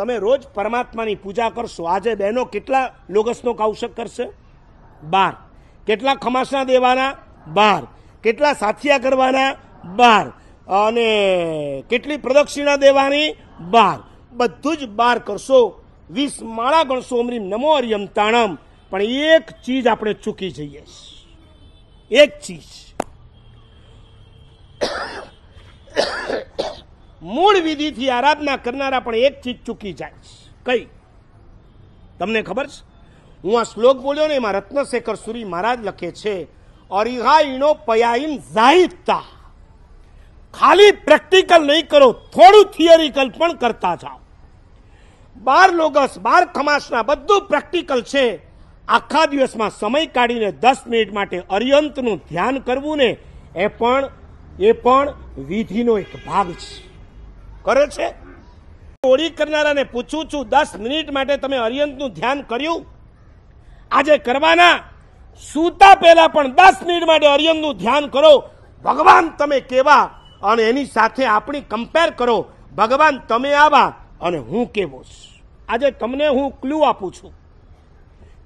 તમે રોજ પરમાત્માની પૂજા કરશો આજે બહેનો કેટલા લોગસનો કૌશક કરશે બાર કેટલા ખમાસણા દેવાના બાર કેટલા સાથિયા કરવાના બાર અને કેટલી પ્રદક્ષિણા દેવાની બાર બધું જ બાર કરશો વીસ માળા ગણશો અમરી નમો અરિયમ તાણમ પણ એક ચીજ આપણે ચૂકી જઈએ એક ચીજ મૂળ વિધિથી આરાધના કરનારા પણ એક ચીજ ચૂકી જાય કઈ તમને ખબર છે હું આ શ્લોક બોલ્યો ને એમાં રત્નશેખર સુરી મહારાજ લખે છે અરિહાઈનો પયાઈન જાહિતા ખાલી પ્રેક્ટિકલ નહીં કરો થોડું થિયરિકલ પણ કરતા જાઓ બાર લોગસ બાર ખમાસના બધું પ્રેક્ટિકલ છે આખા દિવસમાં સમય કાઢીને દસ મિનિટ માટે અર્યંતનું ધ્યાન કરવું ને એ પણ એ પણ વિધિનો એક ભાગ છે કરે છે ચોરી કરનારાને પૂછું છું દસ મિનિટ માટે તમે અરિયંતનું ધ્યાન કર્યું આજે કરવાના સૂતા પહેલા પણ દસ મિનિટ માટે અરિયંતનું ધ્યાન કરો ભગવાન તમે કેવા અને એની સાથે આપણી કમ્પેર કરો ભગવાન તમે આવા અને હું કેવો આજે તમને હું ક્લુ આપું છું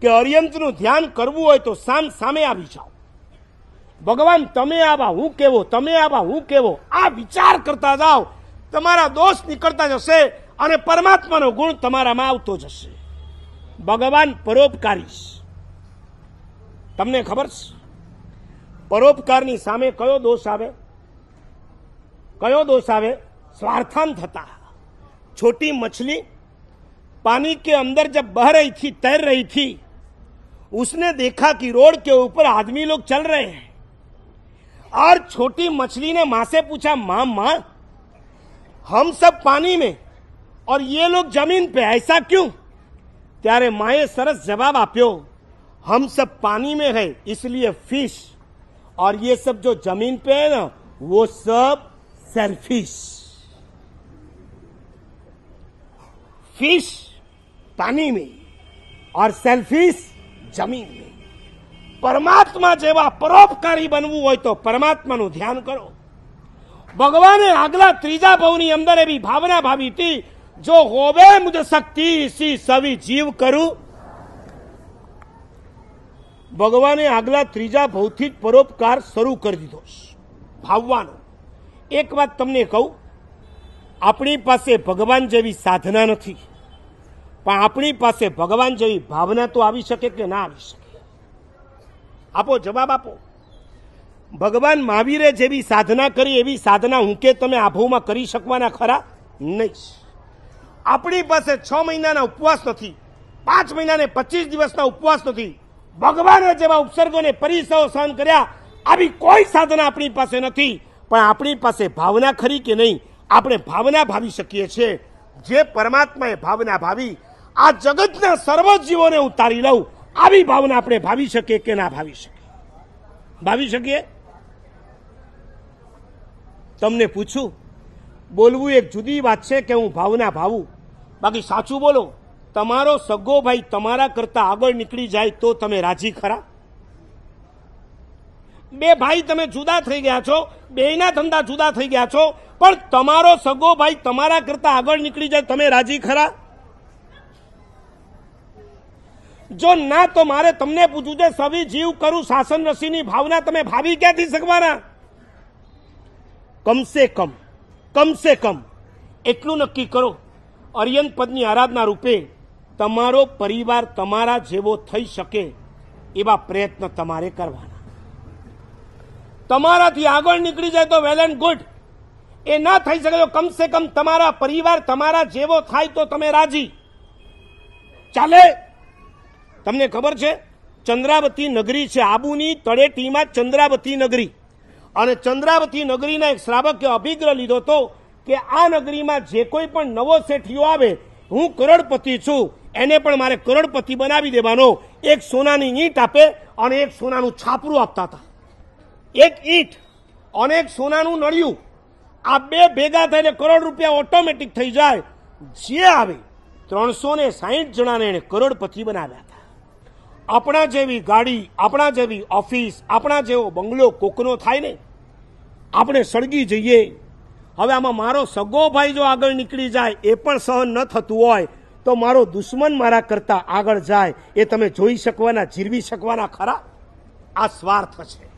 કે અરિયંતનું ધ્યાન કરવું હોય તો સામ સામે આવી જાઓ ભગવાન તમે આવા હું કેવો તમે આવા હું કેવો આ વિચાર કરતા જાઓ તમારા દોષ નીકળતા જશે અને પરમાત્માનો ગુણ તમારામાં આવતો જશે ભગવાન પરોપકારી તમને ખબર છે પરોપકારની સામે કયો દોષ આવે કયો દોષ આવે સ્વાર્થાન થતા છોટી મછલી પાણી કે અંદર जब બહ रही थी तैर रही थी उसने देखा કે रोड के ऊपर आदमी लोग चल रहे हैं और छोटी मछली ने मां से पूछा हम सब पानी में और ये लोग जमीन पे ऐसा क्यों ત્યારે माए सरस जवाब आप हम सब पानी में है इसलिए फिश और ये सब जो जमीन पे है ना वो सब सेल्फिश फिश पानी में और सेल्फिश जमीन में परमात्मा જેવા परोपकारी बनवू हो तो परमात्मा પરમાત્માનું ध्यान करो ભગવાને આગલા ત્રીજા ભવની અંદર એવી ભાવના ભાવી હતી જો હોવે મુજ શક્તિ સી સવી જીવ કરું ભગવાને આગલા ત્રીજા ભવથી જ પરોપકાર શરૂ કરી દીધો ભાવવાનો એક વાત તમને કહું આપણી પાસે ભગવાન જેવી સાધના નથી પણ આપણી પાસે ભગવાન જેવી ભાવના તો આવી શકે કે ના આવી શકે આપો જવાબ આપો ભગવાન મહાવીરે જેવી સાધના કરી એવી સાધના હું કે તમે આભોમાં કરી શકવાના ખરા નહીં આપણી પાસે છ મહિનાના ઉપવાસ નથી પાંચ મહિનાને પચીસ દિવસના ઉપવાસ નથી ભગવાન જેવા ઉપસર્ગોને પરિસવ સહન કર્યા આવી કોઈ સાધના આપણી પાસે નથી પણ આપણી પાસે ભાવના ખરી કે નહીં આપણે ભાવના ભાવી શકીએ છીએ જે પરમાત્માએ ભાવના ભાવી આ જગતના સર્વ જીવોને ઉતારી લઉં આવી ભાવના આપણે ભાવી શકીએ કે ના ભાવી શકીએ ભાવી શકીએ તમને પૂછું બોલવું એક જુદી વાત છે કે હું ભાવના ભાવું બાકી સાચું બોલો તમારો સગો ભાઈ તમારા કરતા આગળ નીકળી જાય તો તમે રાજી ખરા બે ભાઈ તમે જુદા થઈ ગયા છો બેના ધંધા જુદા થઈ ગયા છો પણ તમારો સગો ભાઈ તમારા કરતા આગળ નીકળી જાય તમે રાજી ખરા જો ના તો મારે તમને પૂછવું છે સવી જીવ કરું શાસન રસીની ભાવના તમે ભાવી ક્યાંથી શકવાના કમસે કમ કમસે કમ એટલું નક્કી કરો અર્યન પદની આરાધના રૂપે તમારો પરિવાર તમારા જેવો થઈ શકે એવા પ્રયત્ન તમારે કરવાના તમારાથી આગળ નીકળી જાય તો વેલ એન્ડ ગુડ એ ના થઈ શકે તો કમસે કમ તમારા પરિવાર તમારા જેવો થાય તો તમે રાજી ચાલે તમને ખબર છે ચંદ્રાવતી નગરી છે આબુની તળેટીમાં ચંદ્રાવતી નગરી અને ચંદ્રાવતી નગરીના એક શ્રાવકે અભિગ્રહ લીધો હતો કે આ નગરીમાં જે કોઈ પણ નવો શેઠીઓ આવે હું કરોડપતિ છું એને પણ મારે કરોડપતિ બનાવી દેવાનો એક સોનાની ઈંટ આપે અને એક સોનાનું છાપરું આપતા હતા એક ઈંટ અને એક સોનાનું નળિયું આ બે ભેગા થઈને કરોડ રૂપિયા ઓટોમેટિક થઈ જાય જે આવે ત્રણસો ને સાહીઠ જણાને એણે કરોડપતિ બનાવ્યા હતા આપણા જેવી ગાડી આપણા જેવી ઓફિસ આપણા જેવો બંગલો કોકનો થાય ને આપણે સળગી જઈએ હવે આમાં મારો સગો ભાઈ જો આગળ નીકળી જાય એ પણ સહન ન થતું હોય તો મારો દુશ્મન મારા કરતાં આગળ જાય એ તમે જોઈ શકવાના જીરવી શકવાના ખરા આ સ્વાર્થ છે